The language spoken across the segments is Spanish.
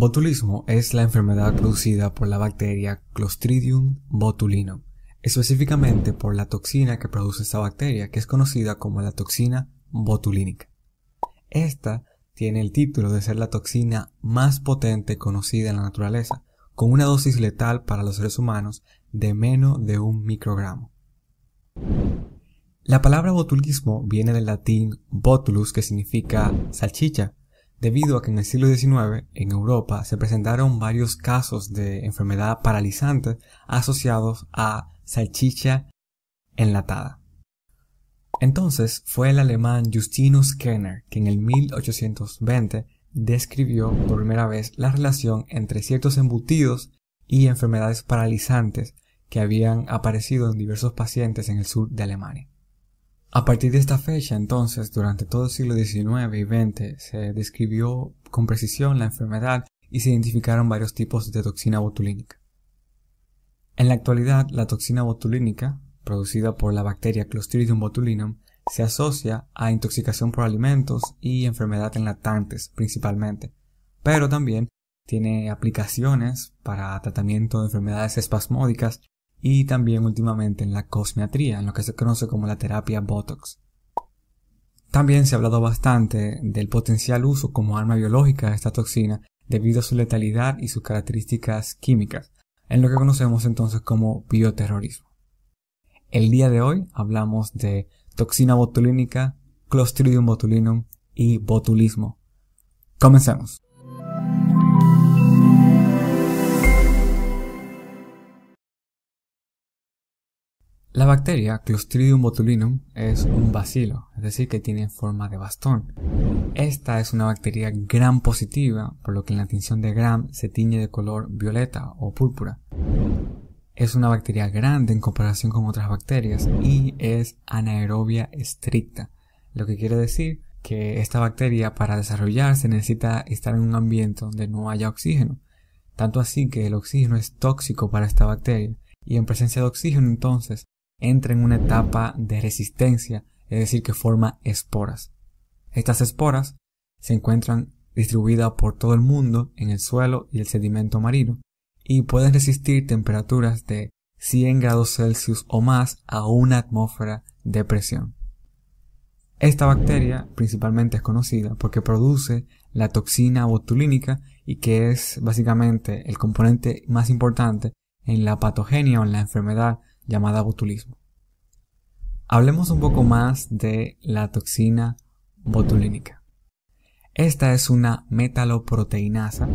Botulismo es la enfermedad producida por la bacteria Clostridium botulinum, específicamente por la toxina que produce esta bacteria, que es conocida como la toxina botulínica. Esta tiene el título de ser la toxina más potente conocida en la naturaleza, con una dosis letal para los seres humanos de menos de un microgramo. La palabra botulismo viene del latín botulus, que significa salchicha, debido a que en el siglo XIX en Europa se presentaron varios casos de enfermedad paralizante asociados a salchicha enlatada. Entonces fue el alemán Justinus Kerner que en el 1820 describió por primera vez la relación entre ciertos embutidos y enfermedades paralizantes que habían aparecido en diversos pacientes en el sur de Alemania. A partir de esta fecha, entonces, durante todo el siglo XIX y XX, se describió con precisión la enfermedad y se identificaron varios tipos de toxina botulínica. En la actualidad, la toxina botulínica, producida por la bacteria Clostridium botulinum, se asocia a intoxicación por alimentos y enfermedad en lactantes principalmente, pero también tiene aplicaciones para tratamiento de enfermedades espasmódicas y también últimamente en la cosmiatría, en lo que se conoce como la terapia Botox. También se ha hablado bastante del potencial uso como arma biológica de esta toxina debido a su letalidad y sus características químicas, en lo que conocemos entonces como bioterrorismo. El día de hoy hablamos de toxina botulínica, Clostridium botulinum y botulismo. Comencemos. La bacteria Clostridium botulinum es un bacilo, es decir, que tiene forma de bastón. Esta es una bacteria gram positiva, por lo que en la tinción de gram se tiñe de color violeta o púrpura. Es una bacteria grande en comparación con otras bacterias y es anaerobia estricta, lo que quiere decir que esta bacteria para desarrollarse necesita estar en un ambiente donde no haya oxígeno, tanto así que el oxígeno es tóxico para esta bacteria y en presencia de oxígeno entonces entra en una etapa de resistencia, es decir, que forma esporas. Estas esporas se encuentran distribuidas por todo el mundo en el suelo y el sedimento marino y pueden resistir temperaturas de 100 grados Celsius o más a una atmósfera de presión. Esta bacteria principalmente es conocida porque produce la toxina botulínica y que es básicamente el componente más importante en la patogenia o en la enfermedad llamada botulismo. Hablemos un poco más de la toxina botulínica. Esta es una metaloproteinasa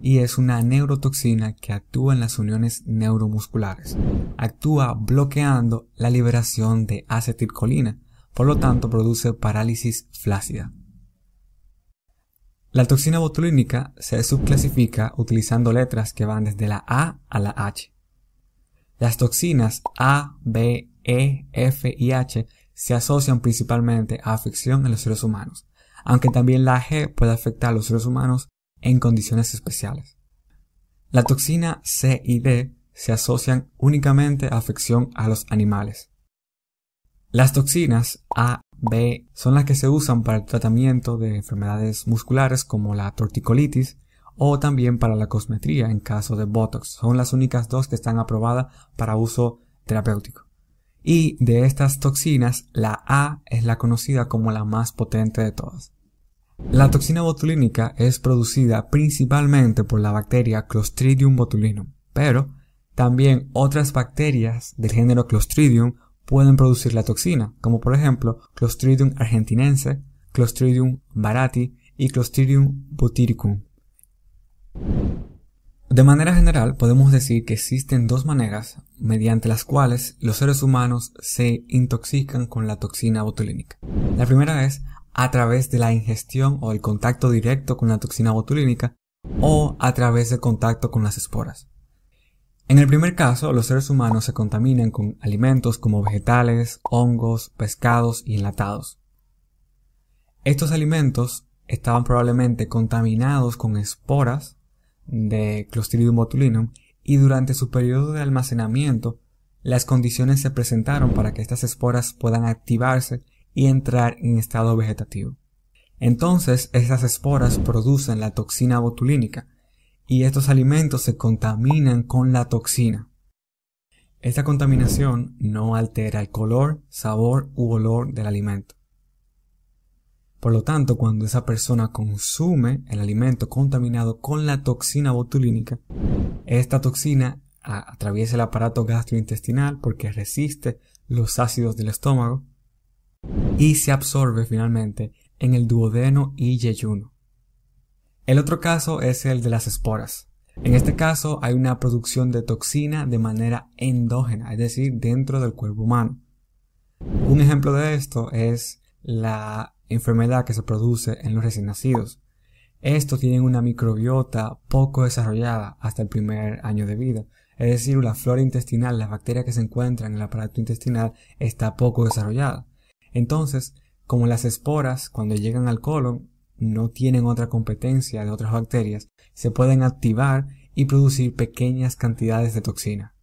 y es una neurotoxina que actúa en las uniones neuromusculares. Actúa bloqueando la liberación de acetilcolina, por lo tanto produce parálisis flácida. La toxina botulínica se subclasifica utilizando letras que van desde la A a la H. Las toxinas A, B, E, F y H se asocian principalmente a afección en los seres humanos, aunque también la G puede afectar a los seres humanos en condiciones especiales. La toxina C y D se asocian únicamente a afección a los animales. Las toxinas A, B son las que se usan para el tratamiento de enfermedades musculares como la torticolitis, o también para la cosmetría en caso de Botox. Son las únicas dos que están aprobadas para uso terapéutico. Y de estas toxinas, la A es la conocida como la más potente de todas. La toxina botulínica es producida principalmente por la bacteria Clostridium botulinum, pero también otras bacterias del género Clostridium pueden producir la toxina, como por ejemplo Clostridium argentinense, Clostridium barati y Clostridium butyricum. De manera general, podemos decir que existen dos maneras mediante las cuales los seres humanos se intoxican con la toxina botulínica. La primera es a través de la ingestión o el contacto directo con la toxina botulínica o a través del contacto con las esporas. En el primer caso, los seres humanos se contaminan con alimentos como vegetales, hongos, pescados y enlatados. Estos alimentos estaban probablemente contaminados con esporas de Clostridium botulinum y durante su periodo de almacenamiento las condiciones se presentaron para que estas esporas puedan activarse y entrar en estado vegetativo. Entonces, estas esporas producen la toxina botulínica y estos alimentos se contaminan con la toxina. Esta contaminación no altera el color, sabor u olor del alimento. Por lo tanto, cuando esa persona consume el alimento contaminado con la toxina botulínica, esta toxina atraviesa el aparato gastrointestinal porque resiste los ácidos del estómago y se absorbe finalmente en el duodeno y yeyuno. El otro caso es el de las esporas. En este caso hay una producción de toxina de manera endógena, es decir, dentro del cuerpo humano. Un ejemplo de esto es la enfermedad que se produce en los recién nacidos. Estos tienen una microbiota poco desarrollada hasta el primer año de vida. Es decir, la flora intestinal, las bacterias que se encuentran en el aparato intestinal está poco desarrollada. Entonces, como las esporas, cuando llegan al colon, no tienen otra competencia de otras bacterias, se pueden activar y producir pequeñas cantidades de toxina.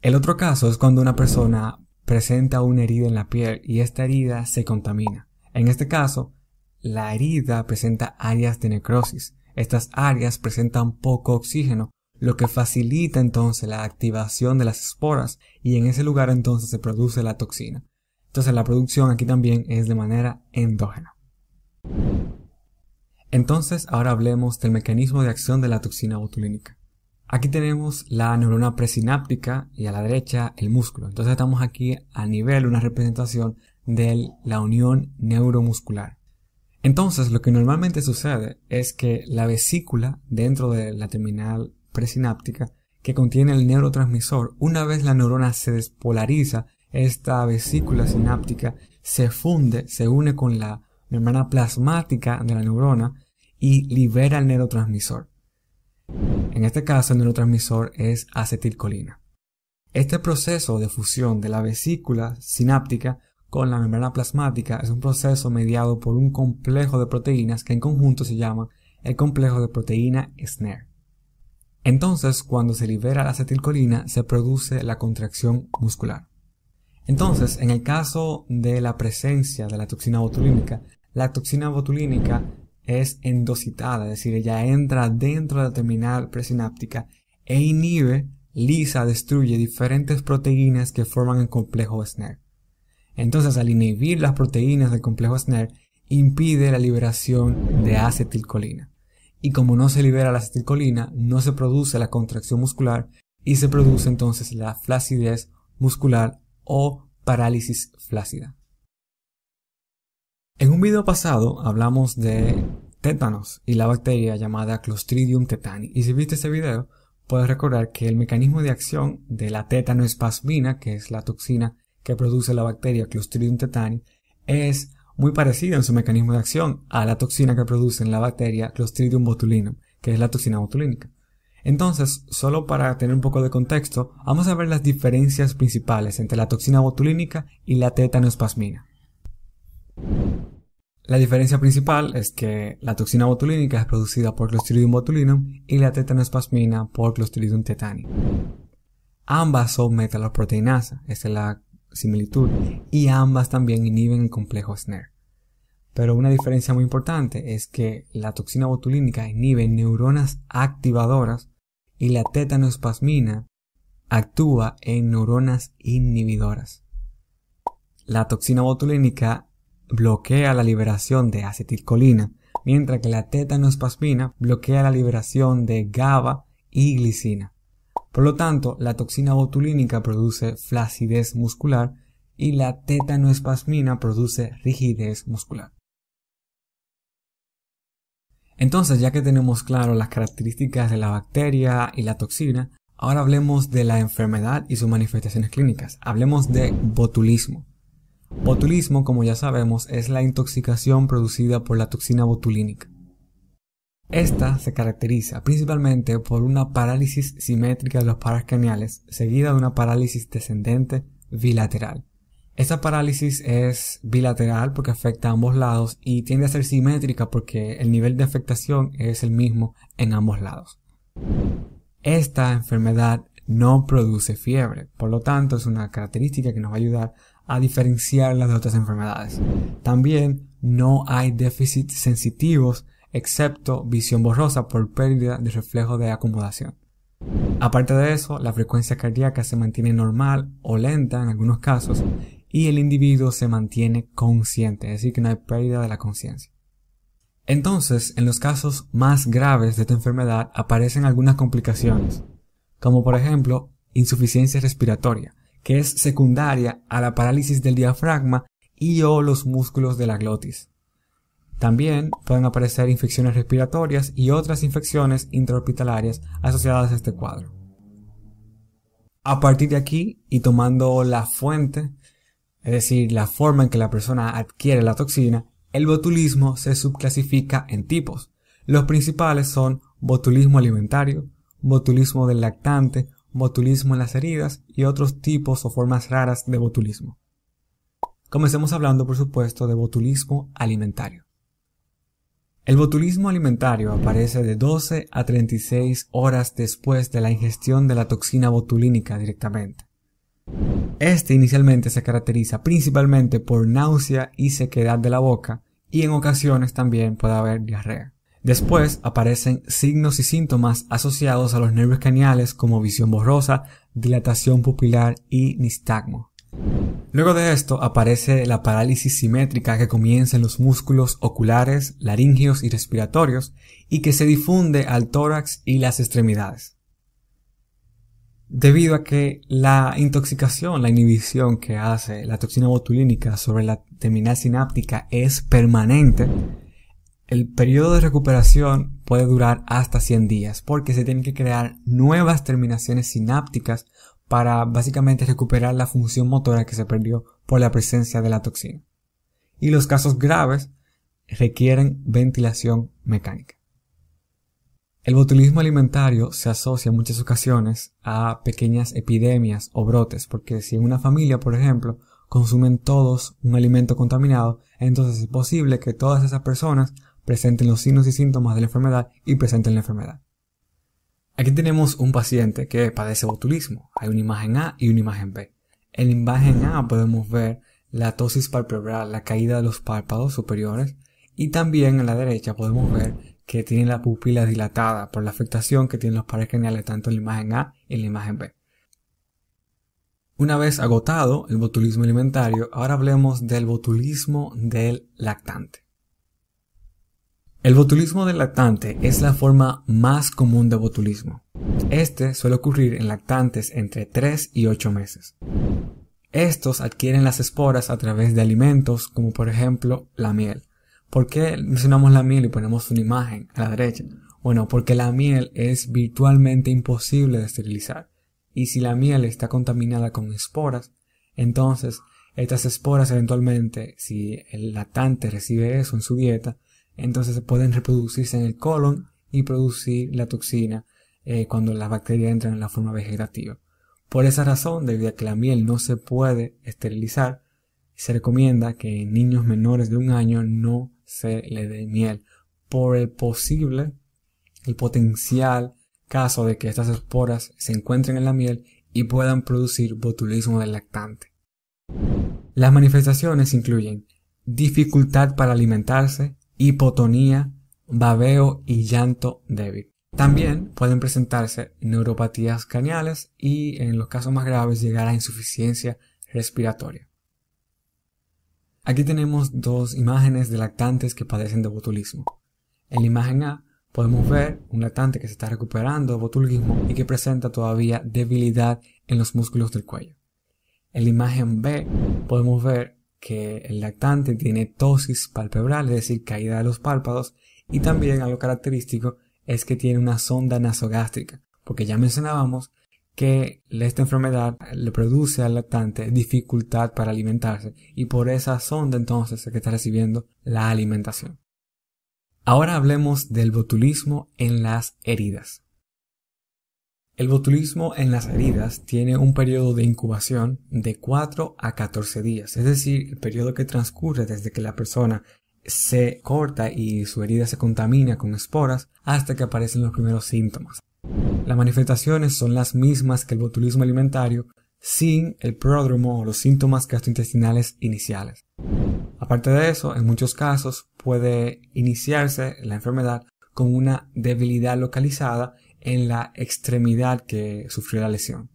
El otro caso es cuando una persona presenta una herida en la piel y esta herida se contamina. En este caso, la herida presenta áreas de necrosis. Estas áreas presentan poco oxígeno, lo que facilita entonces la activación de las esporas y en ese lugar entonces se produce la toxina. Entonces la producción aquí también es de manera endógena. Entonces ahora hablemos del mecanismo de acción de la toxina botulínica. Aquí tenemos la neurona presináptica y a la derecha el músculo. Entonces estamos aquí a nivel una representación de la unión neuromuscular. Entonces, lo que normalmente sucede es que la vesícula dentro de la terminal presináptica que contiene el neurotransmisor, una vez la neurona se despolariza, esta vesícula sináptica se funde, se une con la membrana plasmática de la neurona y libera el neurotransmisor. En este caso, el neurotransmisor es acetilcolina. Este proceso de fusión de la vesícula sináptica con la membrana plasmática es un proceso mediado por un complejo de proteínas que en conjunto se llama el complejo de proteína SNARE. Entonces, cuando se libera la acetilcolina, se produce la contracción muscular. Entonces, en el caso de la presencia de la toxina botulínica, la toxina botulínica es endocitada, es decir, ella entra dentro de la terminal presináptica e inhibe, lisa, destruye diferentes proteínas que forman el complejo SNARE. Entonces, al inhibir las proteínas del complejo SNARE, impide la liberación de acetilcolina. Y como no se libera la acetilcolina, no se produce la contracción muscular y se produce entonces la flacidez muscular o parálisis flácida. En un video pasado hablamos de tétanos y la bacteria llamada Clostridium tetani. Y si viste ese video, puedes recordar que el mecanismo de acción de la tétanoespasmina, que es la toxina que produce la bacteria Clostridium tetani es muy parecida en su mecanismo de acción a la toxina que produce en la bacteria Clostridium botulinum, que es la toxina botulínica. Entonces, solo para tener un poco de contexto, vamos a ver las diferencias principales entre la toxina botulínica y la tetanospasmina. La diferencia principal es que la toxina botulínica es producida por Clostridium botulinum y la tetanospasmina por Clostridium tetani. Ambas son metaloproteinasas, es la similitud y ambas también inhiben el complejo SNARE. Pero una diferencia muy importante es que la toxina botulínica inhibe neuronas activadoras y la tetanospasmina actúa en neuronas inhibidoras. La toxina botulínica bloquea la liberación de acetilcolina, mientras que la tetanospasmina bloquea la liberación de GABA y glicina. Por lo tanto, la toxina botulínica produce flacidez muscular y la tetanoespasmina produce rigidez muscular. Entonces, ya que tenemos claro las características de la bacteria y la toxina, ahora hablemos de la enfermedad y sus manifestaciones clínicas. Hablemos de botulismo. Botulismo, como ya sabemos, es la intoxicación producida por la toxina botulínica. Esta se caracteriza principalmente por una parálisis simétrica de los paras seguida de una parálisis descendente bilateral. Esta parálisis es bilateral porque afecta a ambos lados y tiende a ser simétrica porque el nivel de afectación es el mismo en ambos lados. Esta enfermedad no produce fiebre, por lo tanto es una característica que nos va a ayudar a diferenciarla de otras enfermedades. También no hay déficits sensitivos excepto visión borrosa por pérdida de reflejo de acomodación. Aparte de eso, la frecuencia cardíaca se mantiene normal o lenta en algunos casos y el individuo se mantiene consciente, es decir, que no hay pérdida de la conciencia. Entonces, en los casos más graves de esta enfermedad aparecen algunas complicaciones, como por ejemplo insuficiencia respiratoria, que es secundaria a la parálisis del diafragma y o los músculos de la glotis. También pueden aparecer infecciones respiratorias y otras infecciones intrahospitalarias asociadas a este cuadro. A partir de aquí, y tomando la fuente, es decir, la forma en que la persona adquiere la toxina, el botulismo se subclasifica en tipos. Los principales son botulismo alimentario, botulismo del lactante, botulismo en las heridas y otros tipos o formas raras de botulismo. Comencemos hablando, por supuesto, de botulismo alimentario. El botulismo alimentario aparece de 12 a 36 horas después de la ingestión de la toxina botulínica directamente. Este inicialmente se caracteriza principalmente por náusea y sequedad de la boca y en ocasiones también puede haber diarrea. Después aparecen signos y síntomas asociados a los nervios craneales como visión borrosa, dilatación pupilar y nistagmo. Luego de esto aparece la parálisis simétrica que comienza en los músculos oculares, laringios y respiratorios y que se difunde al tórax y las extremidades. Debido a que la intoxicación, la inhibición que hace la toxina botulínica sobre la terminal sináptica es permanente, el periodo de recuperación puede durar hasta 100 días porque se tienen que crear nuevas terminaciones sinápticas para básicamente recuperar la función motora que se perdió por la presencia de la toxina. Y los casos graves requieren ventilación mecánica. El botulismo alimentario se asocia en muchas ocasiones a pequeñas epidemias o brotes, porque si en una familia, por ejemplo, consumen todos un alimento contaminado, entonces es posible que todas esas personas presenten los signos y síntomas de la enfermedad y presenten la enfermedad. Aquí tenemos un paciente que padece botulismo. Hay una imagen A y una imagen B. En la imagen A podemos ver la tosis palpebral, la caída de los párpados superiores y también en la derecha podemos ver que tiene la pupila dilatada por la afectación que tienen los pares tanto en la imagen A y en la imagen B. Una vez agotado el botulismo alimentario, ahora hablemos del botulismo del lactante. El botulismo del lactante es la forma más común de botulismo. Este suele ocurrir en lactantes entre 3 y 8 meses. Estos adquieren las esporas a través de alimentos como por ejemplo la miel. ¿Por qué mencionamos la miel y ponemos una imagen a la derecha? Bueno, porque la miel es virtualmente imposible de esterilizar. Y si la miel está contaminada con esporas, entonces estas esporas eventualmente, si el lactante recibe eso en su dieta, entonces pueden reproducirse en el colon y producir la toxina eh, cuando las bacterias entran en la forma vegetativa. Por esa razón, debido a que la miel no se puede esterilizar, se recomienda que en niños menores de un año no se le dé miel por el posible, el potencial caso de que estas esporas se encuentren en la miel y puedan producir botulismo del lactante. Las manifestaciones incluyen dificultad para alimentarse, hipotonía, babeo y llanto débil. También pueden presentarse neuropatías craneales y en los casos más graves llegar a insuficiencia respiratoria. Aquí tenemos dos imágenes de lactantes que padecen de botulismo. En la imagen A podemos ver un lactante que se está recuperando de botulismo y que presenta todavía debilidad en los músculos del cuello. En la imagen B podemos ver que el lactante tiene tosis palpebral, es decir, caída de los párpados, y también algo característico es que tiene una sonda nasogástrica, porque ya mencionábamos que esta enfermedad le produce al lactante dificultad para alimentarse y por esa sonda entonces es que está recibiendo la alimentación. Ahora hablemos del botulismo en las heridas. El botulismo en las heridas tiene un periodo de incubación de 4 a 14 días, es decir, el periodo que transcurre desde que la persona se corta y su herida se contamina con esporas hasta que aparecen los primeros síntomas. Las manifestaciones son las mismas que el botulismo alimentario sin el pródromo o los síntomas gastrointestinales iniciales. Aparte de eso, en muchos casos puede iniciarse la enfermedad con una debilidad localizada en la extremidad que sufrió la lesión.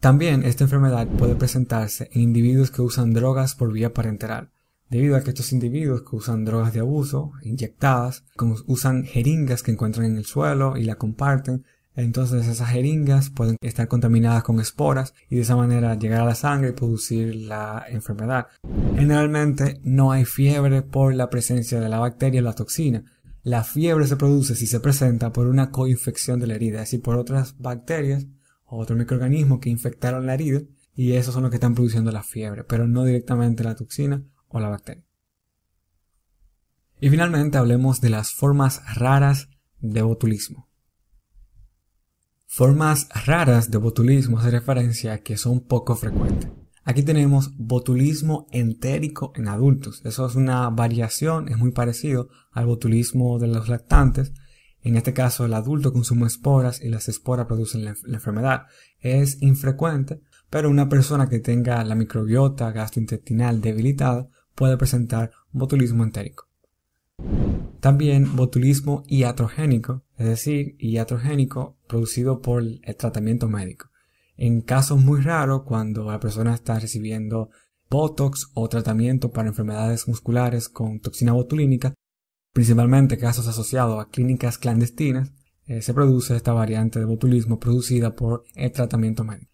También esta enfermedad puede presentarse en individuos que usan drogas por vía parenteral, debido a que estos individuos que usan drogas de abuso, inyectadas, usan jeringas que encuentran en el suelo y la comparten, entonces esas jeringas pueden estar contaminadas con esporas y de esa manera llegar a la sangre y producir la enfermedad. Generalmente no hay fiebre por la presencia de la bacteria o la toxina, la fiebre se produce si se presenta por una coinfección de la herida, es decir, por otras bacterias o otro microorganismo que infectaron la herida y esos son los que están produciendo la fiebre, pero no directamente la toxina o la bacteria. Y finalmente hablemos de las formas raras de botulismo. Formas raras de botulismo hace referencia a que son poco frecuentes. Aquí tenemos botulismo entérico en adultos. Eso es una variación, es muy parecido al botulismo de los lactantes. En este caso, el adulto consume esporas y las esporas producen la, enfermedad. Es infrecuente, pero una persona que tenga la microbiota gastrointestinal debilitada puede presentar botulismo entérico. También botulismo iatrogénico, es decir, iatrogénico producido por el tratamiento médico en casos muy raros cuando la persona está recibiendo Botox o tratamiento para enfermedades musculares con toxina botulínica, principalmente casos asociados a clínicas clandestinas, eh, se produce esta variante de botulismo producida por el tratamiento médico.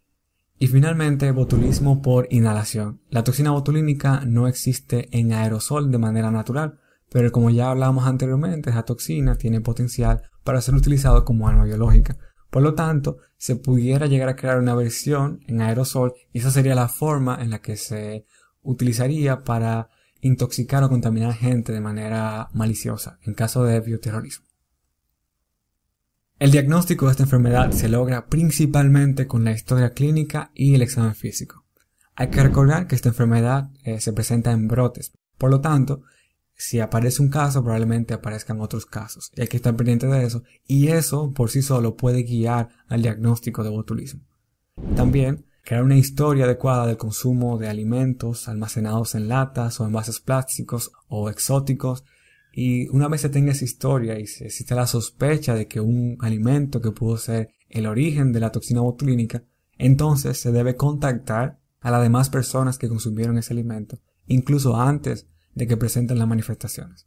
Y finalmente, botulismo por inhalación. La toxina botulínica no existe en aerosol de manera natural, pero como ya hablábamos anteriormente, esa toxina tiene potencial para ser utilizado como arma biológica. Por lo tanto, se pudiera llegar a crear una versión en aerosol y esa sería la forma en la que se utilizaría para intoxicar o contaminar gente de manera maliciosa en caso de bioterrorismo. El diagnóstico de esta enfermedad se logra principalmente con la historia clínica y el examen físico. Hay que recordar que esta enfermedad eh, se presenta en brotes, por lo tanto, si aparece un caso, probablemente aparezcan otros casos. Y hay que estar pendiente de eso. Y eso por sí solo puede guiar al diagnóstico de botulismo. También, crear una historia adecuada del consumo de alimentos almacenados en latas o envases plásticos o exóticos. Y una vez se tenga esa historia y se existe la sospecha de que un alimento que pudo ser el origen de la toxina botulínica, entonces se debe contactar a las demás personas que consumieron ese alimento, incluso antes de que presentan las manifestaciones.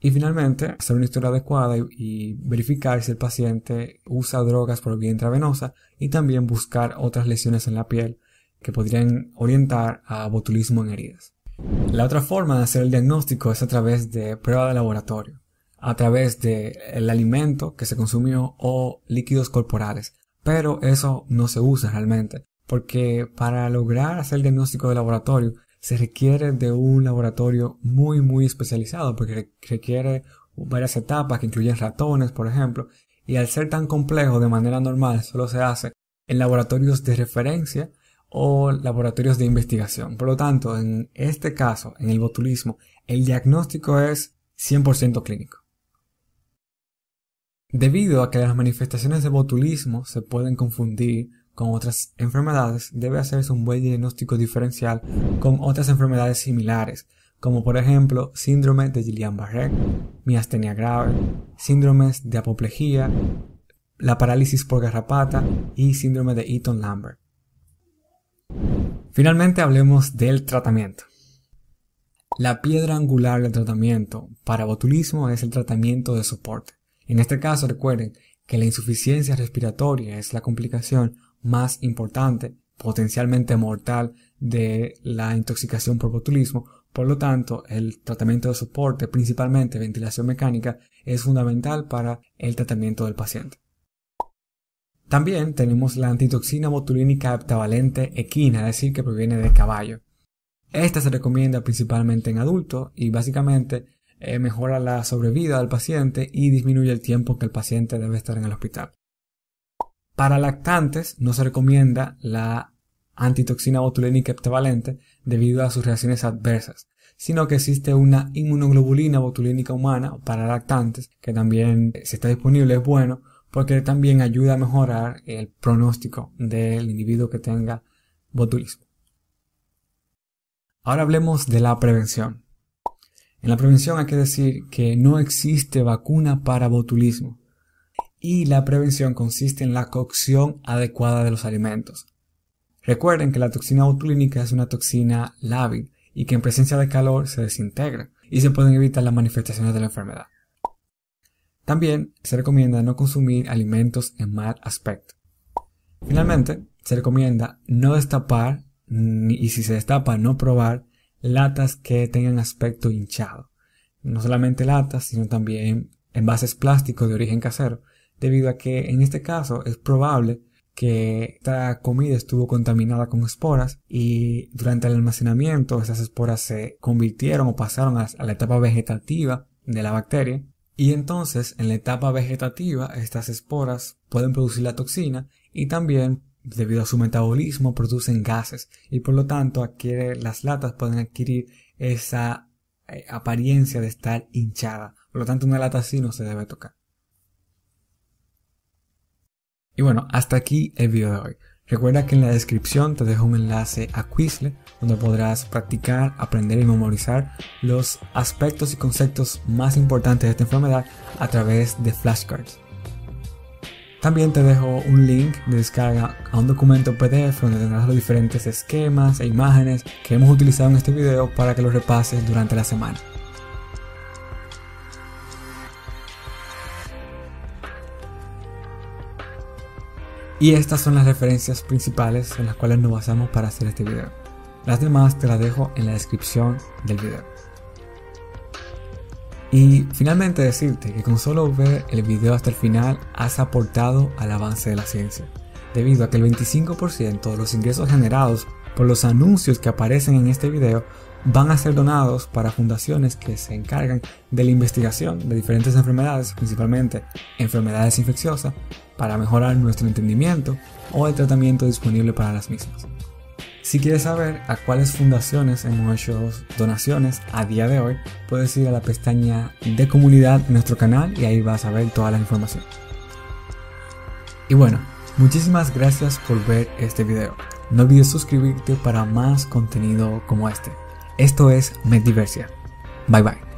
Y finalmente, hacer una historia adecuada y, verificar si el paciente usa drogas por vía intravenosa y también buscar otras lesiones en la piel que podrían orientar a botulismo en heridas. La otra forma de hacer el diagnóstico es a través de prueba de laboratorio, a través del el alimento que se consumió o líquidos corporales, pero eso no se usa realmente, porque para lograr hacer el diagnóstico de laboratorio se requiere de un laboratorio muy, muy especializado, porque requiere varias etapas que incluyen ratones, por ejemplo, y al ser tan complejo de manera normal, solo se hace en laboratorios de referencia o laboratorios de investigación. Por lo tanto, en este caso, en el botulismo, el diagnóstico es 100% clínico. Debido a que las manifestaciones de botulismo se pueden confundir con otras enfermedades, debe hacerse un buen diagnóstico diferencial con otras enfermedades similares, como por ejemplo síndrome de Guillain-Barré, miastenia grave, síndromes de apoplejía, la parálisis por garrapata y síndrome de Eaton-Lambert. Finalmente hablemos del tratamiento. La piedra angular del tratamiento para botulismo es el tratamiento de soporte. En este caso recuerden que la insuficiencia respiratoria es la complicación más importante, potencialmente mortal, de la intoxicación por botulismo. Por lo tanto, el tratamiento de soporte, principalmente ventilación mecánica, es fundamental para el tratamiento del paciente. También tenemos la antitoxina botulínica heptavalente equina, es decir, que proviene de caballo. Esta se recomienda principalmente en adultos y básicamente eh, mejora la sobrevida del paciente y disminuye el tiempo que el paciente debe estar en el hospital. Para lactantes no se recomienda la antitoxina botulínica eptevalente debido a sus reacciones adversas, sino que existe una inmunoglobulina botulínica humana para lactantes que también eh, si está disponible es bueno porque también ayuda a mejorar el pronóstico del individuo que tenga botulismo. Ahora hablemos de la prevención. En la prevención hay que decir que no existe vacuna para botulismo y la prevención consiste en la cocción adecuada de los alimentos. Recuerden que la toxina botulínica es una toxina lábil y que en presencia de calor se desintegra y se pueden evitar las manifestaciones de la enfermedad. También se recomienda no consumir alimentos en mal aspecto. Finalmente, se recomienda no destapar y si se destapa no probar latas que tengan aspecto hinchado. No solamente latas, sino también envases plásticos de origen casero, debido a que en este caso es probable que esta comida estuvo contaminada con esporas y durante el almacenamiento esas esporas se convirtieron o pasaron a, la etapa vegetativa de la bacteria y entonces en la etapa vegetativa estas esporas pueden producir la toxina y también debido a su metabolismo producen gases y por lo tanto las latas pueden adquirir esa eh, apariencia de estar hinchada por lo tanto una lata así no se debe tocar y bueno, hasta aquí el video de hoy. Recuerda que en la descripción te dejo un enlace a Quizlet donde podrás practicar, aprender y memorizar los aspectos y conceptos más importantes de esta enfermedad a través de flashcards. También te dejo un link de descarga a un documento PDF donde tendrás los diferentes esquemas e imágenes que hemos utilizado en este video para que los repases durante la semana. Y estas son las referencias principales en las cuales nos basamos para hacer este video. Las demás te las dejo en la descripción del video. Y finalmente decirte que con solo ver el video hasta el final has aportado al avance de la ciencia, debido a que el 25% de los ingresos generados por los anuncios que aparecen en este video, van a ser donados para fundaciones que se encargan de la investigación de diferentes enfermedades, principalmente enfermedades infecciosas, para mejorar nuestro entendimiento o el tratamiento disponible para las mismas. Si quieres saber a cuáles fundaciones hemos hecho donaciones a día de hoy, puedes ir a la pestaña de comunidad de nuestro canal y ahí vas a ver toda la información. Y bueno, muchísimas gracias por ver este video. No olvides suscribirte para más contenido como este. Esto es Diversia. Bye bye.